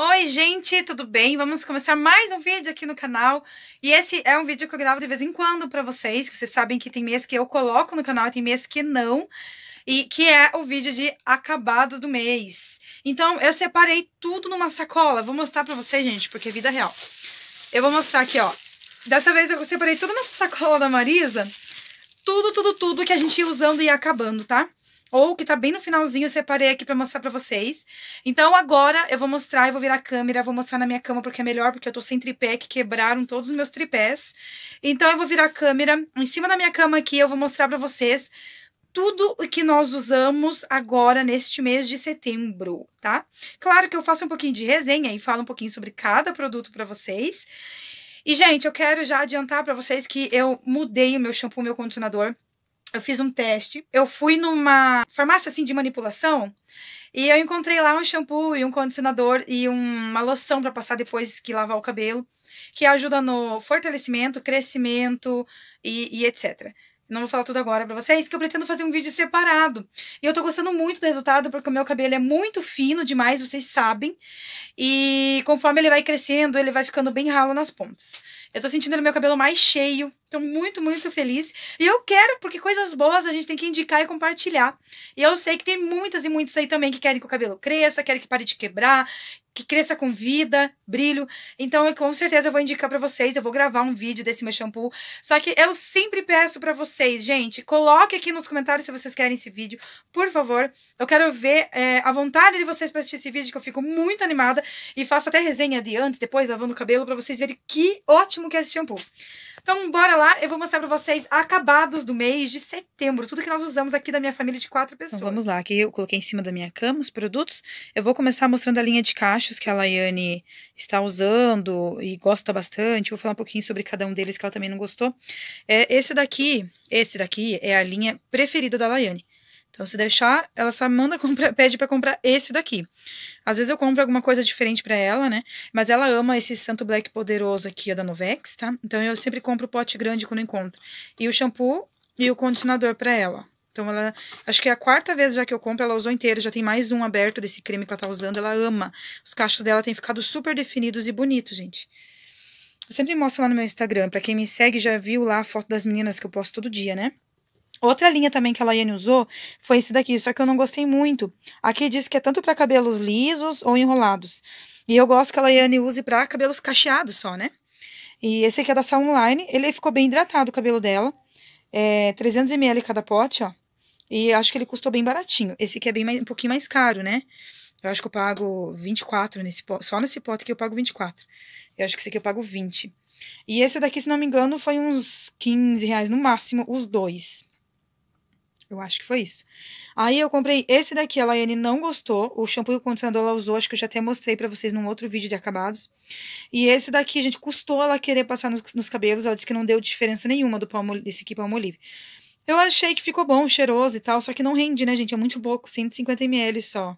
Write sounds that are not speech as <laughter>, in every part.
Oi, gente, tudo bem? Vamos começar mais um vídeo aqui no canal. E esse é um vídeo que eu gravo de vez em quando para vocês, que vocês sabem que tem mês que eu coloco no canal e tem mês que não, e que é o vídeo de acabado do mês. Então, eu separei tudo numa sacola. Vou mostrar para vocês, gente, porque é vida real. Eu vou mostrar aqui, ó. Dessa vez eu separei tudo nessa sacola da Marisa. Tudo, tudo, tudo que a gente ia usando e ia acabando, tá? ou que tá bem no finalzinho, eu separei aqui para mostrar para vocês. Então agora eu vou mostrar, eu vou virar a câmera, vou mostrar na minha cama porque é melhor, porque eu tô sem tripé, que quebraram todos os meus tripés. Então eu vou virar a câmera, em cima da minha cama aqui, eu vou mostrar para vocês tudo o que nós usamos agora neste mês de setembro, tá? Claro que eu faço um pouquinho de resenha e falo um pouquinho sobre cada produto para vocês. E gente, eu quero já adiantar para vocês que eu mudei o meu shampoo, meu condicionador eu fiz um teste. Eu fui numa farmácia assim de manipulação e eu encontrei lá um shampoo e um condicionador e uma loção para passar depois que lavar o cabelo, que ajuda no fortalecimento, crescimento e, e etc. Não vou falar tudo agora para vocês, que eu pretendo fazer um vídeo separado. E eu tô gostando muito do resultado, porque o meu cabelo é muito fino demais, vocês sabem. E conforme ele vai crescendo, ele vai ficando bem ralo nas pontas. Eu tô sentindo meu cabelo mais cheio. Tô muito, muito feliz. E eu quero, porque coisas boas a gente tem que indicar e compartilhar. E eu sei que tem muitas e muitas aí também que querem que o cabelo cresça, querem que pare de quebrar, que cresça com vida, brilho. Então, eu, com certeza eu vou indicar para vocês, eu vou gravar um vídeo desse meu shampoo. Só que eu sempre peço para vocês, gente, coloque aqui nos comentários se vocês querem esse vídeo, por favor. Eu quero ver é, a vontade de vocês para assistir esse vídeo, que eu fico muito animada. E faço até resenha de antes, depois, lavando o cabelo, para vocês verem que ótimo ótimo que é esse shampoo. Então, bora lá. Eu vou mostrar pra vocês acabados do mês de setembro. Tudo que nós usamos aqui da minha família de quatro então, pessoas. Então, vamos lá. Aqui eu coloquei em cima da minha cama os produtos. Eu vou começar mostrando a linha de cachos que a Laiane está usando e gosta bastante. Vou falar um pouquinho sobre cada um deles que ela também não gostou. É, esse daqui, esse daqui é a linha preferida da Laiane. Então, se deixar, ela só manda <laughs> comprar, pede para comprar esse daqui. Às vezes eu compro alguma coisa diferente para ela, né? Mas ela ama esse Santo Black poderoso aqui, ó, da Novex, tá? Então eu sempre compro o pote grande quando encontro. E o shampoo e o condicionador para ela. Então ela, acho que é a quarta vez já que eu compro, ela usou inteiro, já tem mais um aberto desse creme que ela tá usando, ela ama. Os cachos dela têm ficado super definidos e bonitos, gente. Eu sempre mostro lá no meu Instagram, para quem me segue já viu lá a foto das meninas que eu posto todo dia, né? Outra linha também que a Laiane usou foi esse daqui, só que eu não gostei muito. Aqui diz que é tanto para cabelos lisos ou enrolados. E eu gosto que a Laiane use para cabelos cacheados só, né? E esse aqui é da online ele ficou bem hidratado o cabelo dela. É 300ml cada pote, ó. E acho que ele custou bem baratinho. Esse aqui é bem mais, um pouquinho mais caro, né? Eu acho que eu pago 24 nesse pote. Só nesse pote que eu pago 24. Eu acho que esse aqui eu pago 20. E esse daqui, se não me engano, foi uns 15 reais no máximo, os dois. Eu acho que foi isso. Aí eu comprei esse daqui, a Laiane não gostou. O shampoo e o condicionador ela usou, acho que eu já até mostrei para vocês num outro vídeo de acabados. E esse daqui, gente, custou ela querer passar nos, nos cabelos. Ela disse que não deu diferença nenhuma do palmo, desse aqui, palmo olive. Eu achei que ficou bom, cheiroso e tal, só que não rende, né, gente? É muito pouco, 150ml só.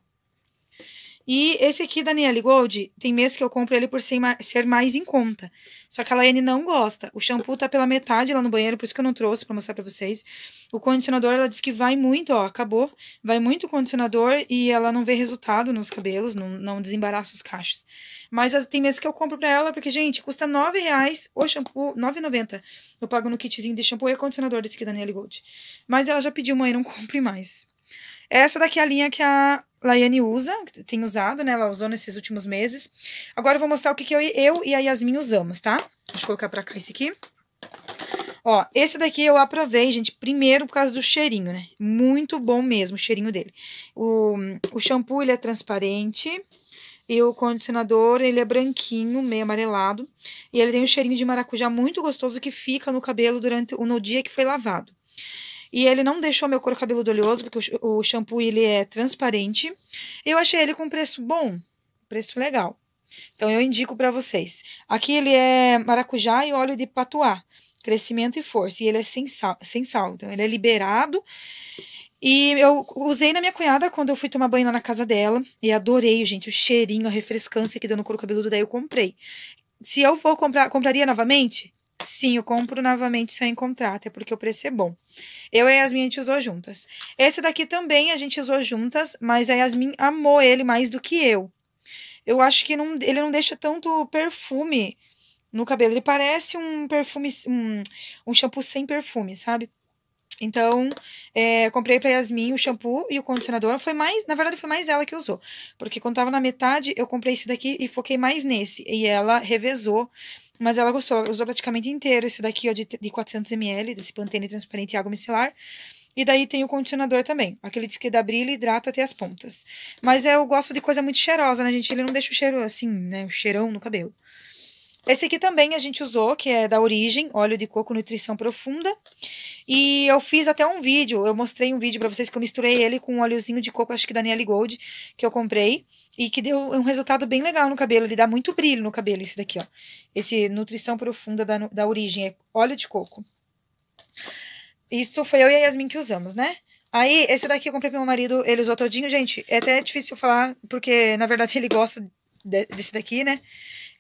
E esse aqui da Gold, tem meses que eu compro ele por ser mais em conta. Só que a Laiane não gosta. O shampoo tá pela metade lá no banheiro, por isso que eu não trouxe pra mostrar pra vocês. O condicionador, ela diz que vai muito, ó, acabou. Vai muito o condicionador e ela não vê resultado nos cabelos, não, não desembaraça os cachos. Mas tem meses que eu compro pra ela, porque, gente, custa R$ reais o shampoo, R$ 9,90. Eu pago no kitzinho de shampoo e condicionador desse aqui da Gold. Mas ela já pediu, mãe, não <laughs> compre mais. Essa daqui é a linha que a Laiane usa, tem usado, né? Ela usou nesses últimos meses. Agora eu vou mostrar o que, que eu, eu e a Yasmin usamos, tá? Deixa eu colocar pra cá esse aqui. Ó, esse daqui eu aprovei, gente, primeiro por causa do cheirinho, né? Muito bom mesmo o cheirinho dele. O, o shampoo, ele é transparente. E o condicionador, ele é branquinho, meio amarelado. E ele tem um cheirinho de maracujá muito gostoso que fica no cabelo durante no dia que foi lavado. E ele não deixou meu couro cabeludo oleoso, porque o, shampoo ele é transparente. Eu achei ele com preço bom, preço legal. Então eu indico para vocês. Aqui ele é maracujá e óleo de patuá, crescimento e força. E ele é sem sal, sem sal. Então ele é liberado. E eu usei na minha cunhada quando eu fui tomar banho lá na casa dela. E adorei, gente, o cheirinho, a refrescância que deu no couro cabeludo. Daí eu comprei. Se eu for comprar, compraria novamente? Sim, eu compro novamente se eu encontrar, até porque o preço é bom. Eu e a Yasmin a gente usou juntas. Esse daqui também a gente usou juntas, mas a Yasmin amou ele mais do que eu. Eu acho que não, ele não deixa tanto perfume no cabelo. Ele parece um perfume, um, um shampoo sem perfume, sabe? Então, é, comprei pra Yasmin o shampoo e o condicionador. Foi mais, na verdade, foi mais ela que usou. Porque quando tava na metade, eu comprei esse daqui e foquei mais nesse. E ela revezou mas ela gostou, ela usou praticamente inteiro esse daqui, ó, de, de 400ml, desse Pantene transparente e água micelar. E daí tem o condicionador também. Aquele diz que brilho e hidrata até as pontas. Mas eu gosto de coisa muito cheirosa, né, gente? Ele não deixa o cheiro assim, né? O cheirão no cabelo. Esse aqui também a gente usou, que é da Origem, óleo de coco nutrição profunda. E eu fiz até um vídeo, eu mostrei um vídeo para vocês que eu misturei ele com um óleozinho de coco, acho que da Nelly Gold, que eu comprei. E que deu um resultado bem legal no cabelo, ele dá muito brilho no cabelo, esse daqui, ó. Esse Nutrição Profunda da, da Origem, é óleo de coco. Isso foi eu e a Yasmin que usamos, né? Aí, esse daqui eu comprei pro meu marido, ele usou todinho. Gente, é até difícil falar, porque, na verdade, <laughs> ele gosta de, desse daqui, né?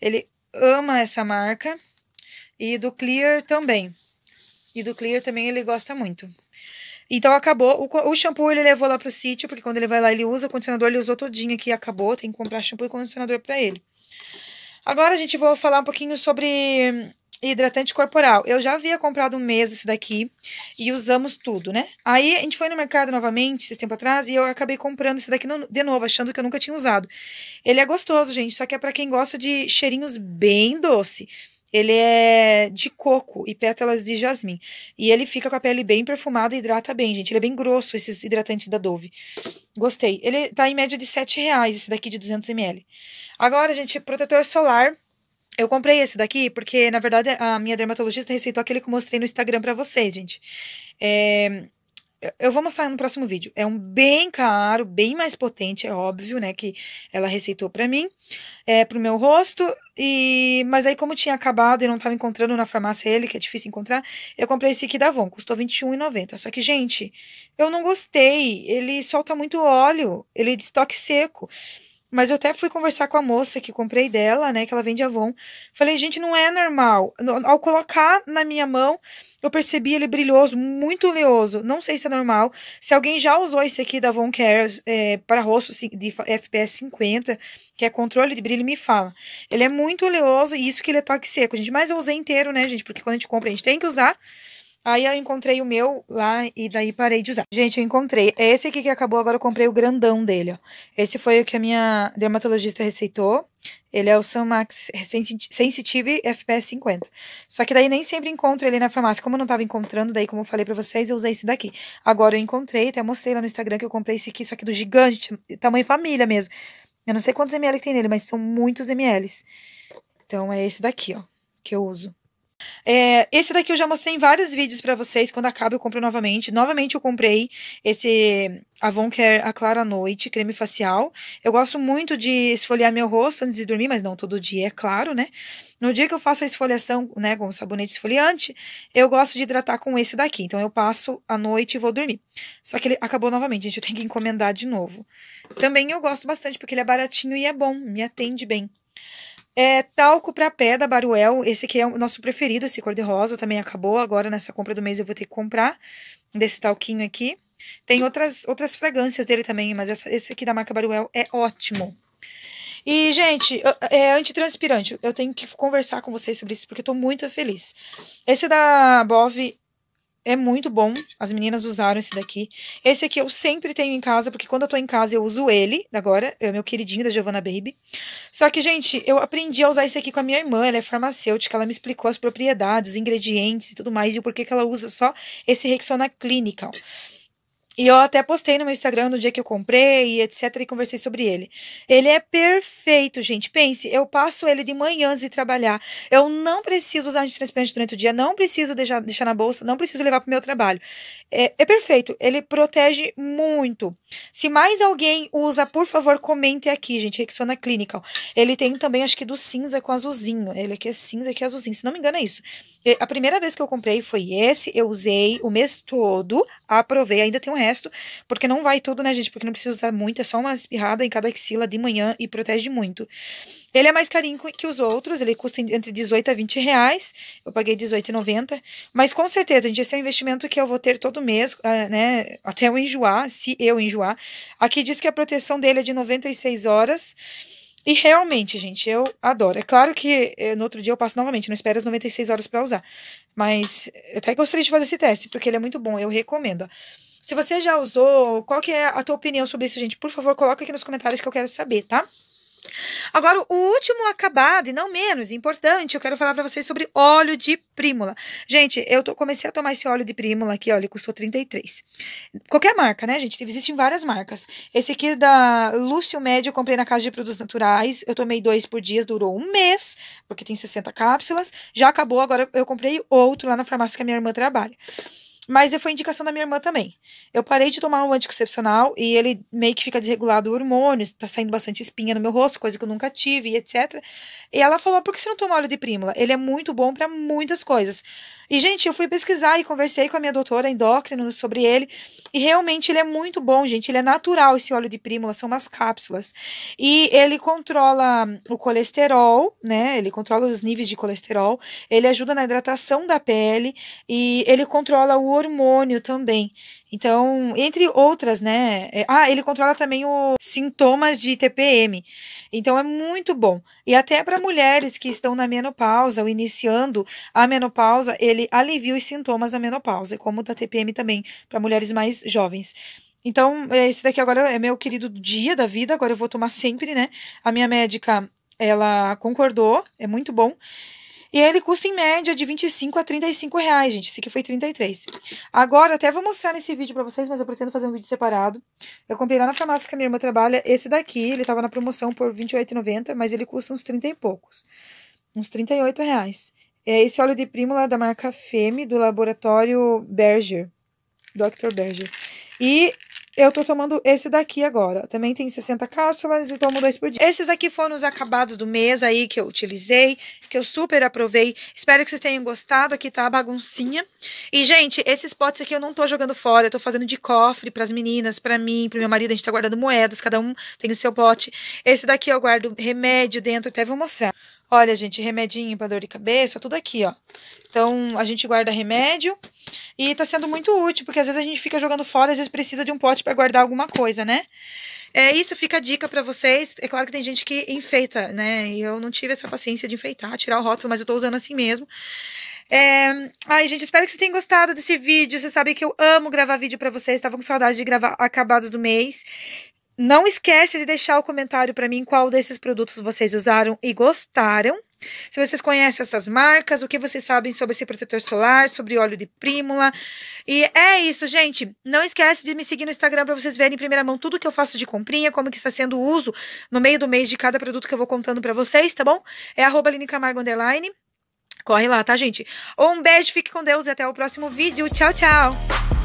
Ele ama essa marca. E do Clear também. E do Clear também ele gosta muito. Então acabou. O, o shampoo ele levou lá pro sítio, porque quando ele vai lá ele usa. O condicionador ele usou todinho aqui acabou. Tem que comprar shampoo e condicionador para ele. Agora, a gente, vou falar um pouquinho sobre hidratante corporal. Eu já havia comprado um mês isso daqui e usamos tudo, né? Aí a gente foi no mercado novamente, esse tempo atrás, e eu acabei comprando isso daqui de novo, achando que eu nunca tinha usado. Ele é gostoso, gente, só que é para quem gosta de cheirinhos bem doce. Ele é de coco e pétalas de jasmim. E ele fica com a pele bem perfumada e hidrata bem, gente. Ele é bem grosso, esses hidratantes da Dove. Gostei. Ele tá em média de 7 reais, esse daqui de 200ml. Agora, gente, protetor solar eu comprei esse daqui porque, na verdade, a minha dermatologista receitou aquele que eu mostrei no Instagram para vocês, gente. É, eu vou mostrar no próximo vídeo. É um bem caro, bem mais potente, é óbvio, né? Que ela receitou para mim, é, pro meu rosto. E, mas aí, como tinha acabado e não tava encontrando na farmácia ele, que é difícil encontrar, eu comprei esse aqui da Avon, custou R$21,90. Só que, gente, eu não gostei. Ele solta muito óleo, ele é de estoque seco. Mas eu até fui conversar com a moça que comprei dela, né? Que ela vende Avon. Falei, gente, não é normal. Ao colocar na minha mão, eu percebi ele brilhoso, muito oleoso. Não sei se é normal. Se alguém já usou esse aqui da Avon Care é, para rosto assim, de FPS 50, que é controle de brilho, me fala. Ele é muito oleoso e isso que ele é toque seco, gente. Mas eu usei inteiro, né, gente? Porque quando a gente compra, a gente tem que usar. Aí eu encontrei o meu lá e daí parei de usar. Gente, eu encontrei. É esse aqui que acabou, agora eu comprei o grandão dele, ó. Esse foi o que a minha dermatologista receitou. Ele é o Sunmax Sensitive FPS 50. Só que daí nem sempre encontro ele na farmácia. Como eu não tava encontrando, daí como eu falei pra vocês, eu usei esse daqui. Agora eu encontrei, até mostrei lá no Instagram que eu comprei esse aqui, só que do gigante, tamanho família mesmo. Eu não sei quantos ml tem nele, mas são muitos ml. Então é esse daqui, ó, que eu uso. É, esse daqui eu já mostrei em vários vídeos para vocês. Quando acaba, eu compro novamente. Novamente eu comprei esse Avoncare a Clara Noite, creme facial. Eu gosto muito de esfoliar meu rosto antes de dormir, mas não todo dia, é claro, né? No dia que eu faço a esfoliação, né, com sabonete esfoliante, eu gosto de hidratar com esse daqui. Então, eu passo a noite e vou dormir. Só que ele acabou novamente, gente. Eu tenho que encomendar de novo. Também eu gosto bastante, porque ele é baratinho e é bom, me atende bem. É, talco para pé da Baruel, esse aqui é o nosso preferido, esse cor-de-rosa, também acabou, agora nessa compra do mês eu vou ter que comprar desse talquinho aqui. Tem outras, outras fragrâncias dele também, mas essa, esse aqui da marca Baruel é ótimo. E, gente, é antitranspirante. Eu tenho que conversar com vocês sobre isso, porque eu tô muito feliz. Esse da Bove é muito bom. As meninas usaram esse daqui. Esse aqui eu sempre tenho em casa, porque quando eu tô em casa eu uso ele. Agora, é meu queridinho da Giovanna Baby. Só que, gente, eu aprendi a usar esse aqui com a minha irmã. Ela é farmacêutica, ela me explicou as propriedades, os ingredientes e tudo mais. E o porquê que ela usa só esse Rexona Clinical. E eu até postei no meu Instagram no dia que eu comprei e etc. E conversei sobre ele. Ele é perfeito, gente. Pense, eu passo ele de manhã antes de trabalhar. Eu não preciso usar antitranspirante durante o dia, não preciso deixar, deixar na bolsa, não preciso levar pro meu trabalho. É, é perfeito. Ele protege muito. Se mais alguém usa, por favor, comente aqui, gente. Rexona Clinical. Ele tem também, acho que do cinza com azulzinho. Ele aqui é cinza, aqui é azulzinho. Se não me engano, é isso. A primeira vez que eu comprei foi esse. Eu usei o mês todo. Aprovei. Ainda tem um resto resto, porque não vai todo, né, gente? Porque não precisa usar muito, é só uma espirrada em cada axila de manhã e protege muito. Ele é mais carinho que os outros, ele custa entre 18 a 20 reais. Eu paguei 18,90. Mas com certeza, gente, esse é um investimento que eu vou ter todo mês, ah, né? Até eu enjoar, se eu enjoar. Aqui diz que a proteção dele é de 96 horas. E realmente, gente, eu adoro. É claro que eh, no outro dia eu passo novamente, não espero as 96 horas para usar. Mas eu até gostaria de fazer esse teste, porque ele é muito bom, eu recomendo. Ó. Se você já usou, qual que é a tua opinião sobre isso, gente? Por favor, coloca aqui nos comentários que eu quero saber, tá? Agora, o último acabado, e não menos importante, eu quero falar para vocês sobre óleo de prímula. Gente, eu tô, comecei a tomar esse óleo de prímula aqui, olha, custou 33. Qualquer marca, né, gente? Existem várias marcas. Esse aqui é da Lúcio Médio eu comprei na Casa de Produtos Naturais. Eu tomei dois por dia, durou um mês, porque tem 60 cápsulas. Já acabou, agora eu comprei outro lá na farmácia que a minha irmã trabalha. Mas foi indicação da minha irmã também. Eu parei de tomar o um anticoncepcional e ele meio que fica desregulado o hormônio, tá saindo bastante espinha no meu rosto, coisa que eu nunca tive, etc. E ela falou: por que você não toma óleo de prímula? Ele é muito bom para muitas coisas. E, gente, eu fui pesquisar e conversei com a minha doutora endócrina sobre ele. E realmente ele é muito bom, gente. Ele é natural, esse óleo de prímula, são umas cápsulas. E ele controla o colesterol, né? Ele controla os níveis de colesterol. Ele ajuda na hidratação da pele. E ele controla o hormônio também. Então, entre outras, né? É, ah, ele controla também os sintomas de TPM. Então, é muito bom. E até para mulheres que estão na menopausa ou iniciando a menopausa, ele alivia os sintomas da menopausa, como da TPM também, para mulheres mais jovens. Então, é, esse daqui agora é meu querido dia da vida, agora eu vou tomar sempre, né? A minha médica, ela concordou, é muito bom. E ele custa em média de 25 a 35 reais, gente. Esse aqui foi 33. Agora, até vou mostrar nesse vídeo para vocês, mas eu pretendo fazer um vídeo separado. Eu comprei lá na farmácia que a minha irmã trabalha. Esse daqui, ele tava na promoção por R$28,90, mas ele custa uns 30 e poucos. Uns 38 reais. É esse óleo de prímula da marca Femme, do laboratório Berger. Dr. Berger. E eu tô tomando esse daqui agora. Também tem 60 cápsulas e tomo dois por dia. Esses aqui foram os acabados do mês aí que eu utilizei, que eu super aprovei. Espero que vocês tenham gostado. Aqui tá a baguncinha. E, gente, esses potes aqui eu não tô jogando fora. Eu tô fazendo de cofre pras meninas, pra mim, pro meu marido. A gente tá guardando moedas, cada um tem o seu pote. Esse daqui eu guardo remédio dentro, até vou mostrar. Olha, gente, remedinho para dor de cabeça, tudo aqui, ó. Então, a gente guarda remédio e tá sendo muito útil, porque às vezes a gente fica jogando fora, às vezes precisa de um pote para guardar alguma coisa, né? É isso, fica a dica para vocês. É claro que tem gente que enfeita, né? E eu não tive essa paciência de enfeitar, tirar o rótulo, mas eu tô usando assim mesmo. É... Ai, gente, espero que vocês tenham gostado desse vídeo. Você sabe que eu amo gravar vídeo para vocês. Tava com saudade de gravar acabados do mês. Não esquece de deixar o comentário para mim qual desses produtos vocês usaram e gostaram. Se vocês conhecem essas marcas, o que vocês sabem sobre esse protetor solar, sobre óleo de prímula. E é isso, gente. Não esquece de me seguir no Instagram para vocês verem em primeira mão tudo que eu faço de comprinha, como que está sendo o uso no meio do mês de cada produto que eu vou contando para vocês, tá bom? É arroba Underline. Corre lá, tá, gente? Um beijo, fique com Deus e até o próximo vídeo. Tchau, tchau!